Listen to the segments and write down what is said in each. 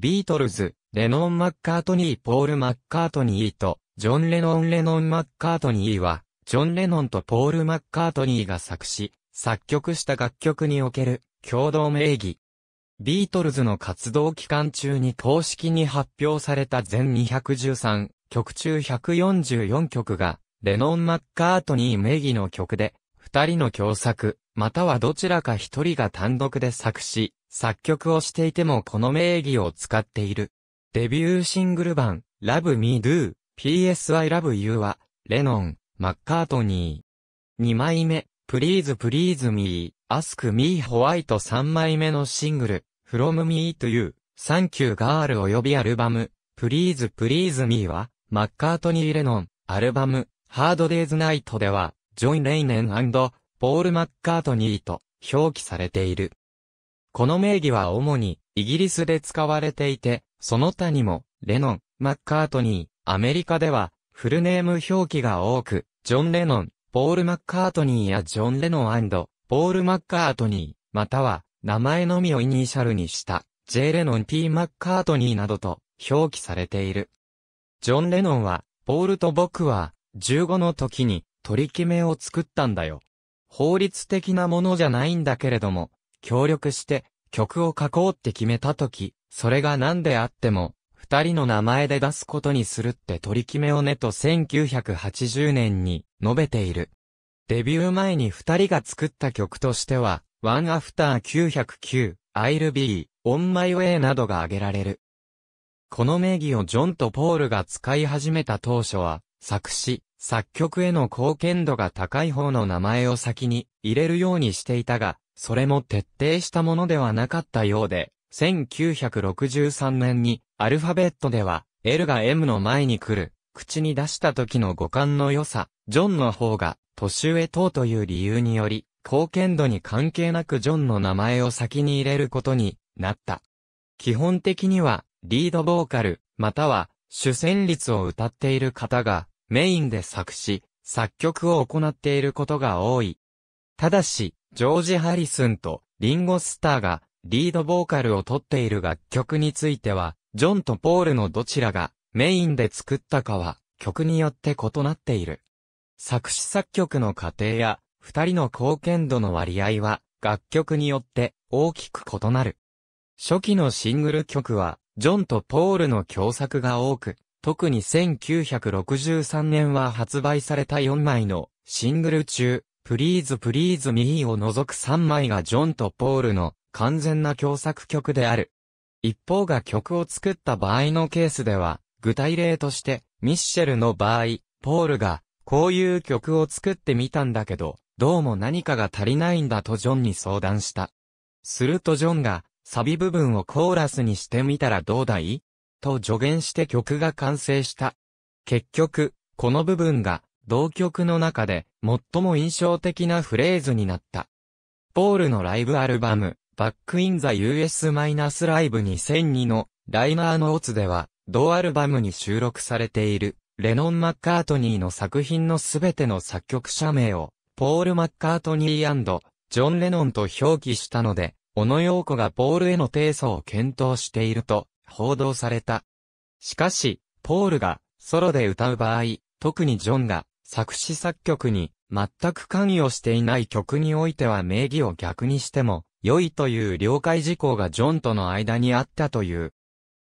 ビートルズ、レノン・マッカートニー・ポール・マッカートニーと、ジョン・レノン・レノン・マッカートニーは、ジョン・レノンとポール・マッカートニーが作詞、作曲した楽曲における共同名義。ビートルズの活動期間中に公式に発表された全213曲中144曲が、レノン・マッカートニー名義の曲で、二人の共作、またはどちらか一人が単独で作詞、作曲をしていてもこの名義を使っている。デビューシングル版、Love Me Do, PS I Love You は、レノン、マッカートニー。2枚目、Please Please Me, Ask Me w h i t 3枚目のシングル、From Me to You, Thank You Girl 及びアルバム、Please Please Me は、マッカートニー・レノン、アルバム、Hard Days Night では、ジョイ・レイネンポール・マッカートニーと表記されている。この名義は主にイギリスで使われていて、その他にもレノン、マッカートニー、アメリカではフルネーム表記が多く、ジョン・レノン、ポール・マッカートニーやジョン・レノンポール・マッカートニー、または名前のみをイニシャルにした J. レノン P. マッカートニーなどと表記されている。ジョン・レノンは、ポールと僕は、15の時に取り決めを作ったんだよ。法律的なものじゃないんだけれども、協力して曲を書こうって決めたとき、それが何であっても、二人の名前で出すことにするって取り決めをねと1980年に述べている。デビュー前に二人が作った曲としては、One After 909、I'll Be、On My Way などが挙げられる。この名義をジョンとポールが使い始めた当初は、作詞、作曲への貢献度が高い方の名前を先に入れるようにしていたが、それも徹底したものではなかったようで、1963年にアルファベットでは L が M の前に来る、口に出した時の五感の良さ、ジョンの方が年上等という理由により、貢献度に関係なくジョンの名前を先に入れることになった。基本的には、リードボーカル、または、主旋律を歌っている方が、メインで作詞、作曲を行っていることが多い。ただし、ジョージ・ハリスンとリンゴ・スターがリードボーカルを取っている楽曲については、ジョンとポールのどちらがメインで作ったかは曲によって異なっている。作詞作曲の過程や二人の貢献度の割合は楽曲によって大きく異なる。初期のシングル曲はジョンとポールの共作が多く、特に1963年は発売された4枚のシングル中、プリーズプリーズミーを除く3枚がジョンとポールの完全な共作曲である。一方が曲を作った場合のケースでは、具体例として、ミッシェルの場合、ポールが、こういう曲を作ってみたんだけど、どうも何かが足りないんだとジョンに相談した。するとジョンが、サビ部分をコーラスにしてみたらどうだいと助言して曲が完成した。結局、この部分が同曲の中で最も印象的なフレーズになった。ポールのライブアルバム、バックインザ US マイナスライブ2002のライナーノーツでは、同アルバムに収録されている、レノン・マッカートニーの作品のすべての作曲者名を、ポール・マッカートニージョン・レノンと表記したので、小野洋子がポールへの提訴を検討していると、報道された。しかし、ポールが、ソロで歌う場合、特にジョンが、作詞作曲に全く関与していない曲においては名義を逆にしても良いという了解事項がジョンとの間にあったという。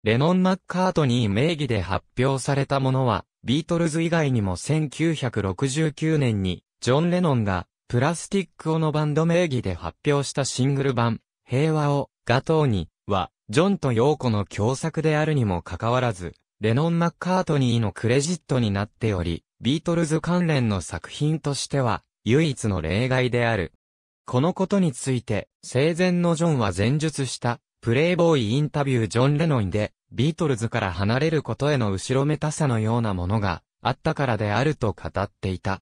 レノン・マッカートニー名義で発表されたものは、ビートルズ以外にも1969年に、ジョン・レノンが、プラスティック・オのバンド名義で発表したシングル版、平和を、ガトーに、は、ジョンとヨーコの共作であるにもかかわらず、レノン・マッカートニーのクレジットになっており、ビートルズ関連の作品としては、唯一の例外である。このことについて、生前のジョンは前述した、プレイボーイインタビュージョン・レノンで、ビートルズから離れることへの後ろめたさのようなものがあったからであると語っていた。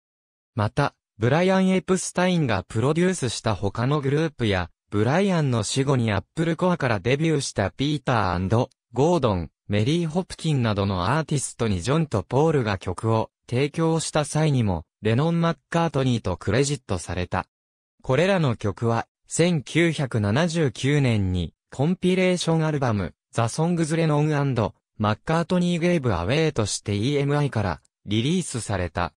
また、ブライアン・エプスタインがプロデュースした他のグループや、ブライアンの死後にアップルコアからデビューしたピーターゴードン、メリー・ホプキンなどのアーティストにジョンとポールが曲を提供した際にも、レノン・マッカートニーとクレジットされた。これらの曲は、1979年に、コンピレーションアルバム、ザ・ソングズ・レノンマッカートニー・ゲイブ・アウェイとして EMI からリリースされた。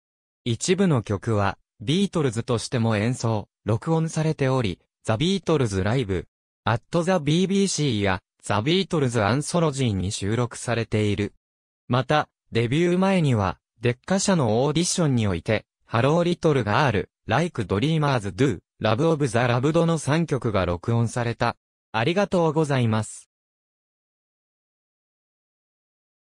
一部の曲は、ビートルズとしても演奏、録音されており、ザ・ビートルズ・ライブ、アット・ザ・ BBC や、ザ・ビートルズ・アンソロジーに収録されている。また、デビュー前には、デッカのオーディションにおいて、ハローリトルガール、Like Dreamers Do、Love of the l o v e の3曲が録音された。ありがとうございます。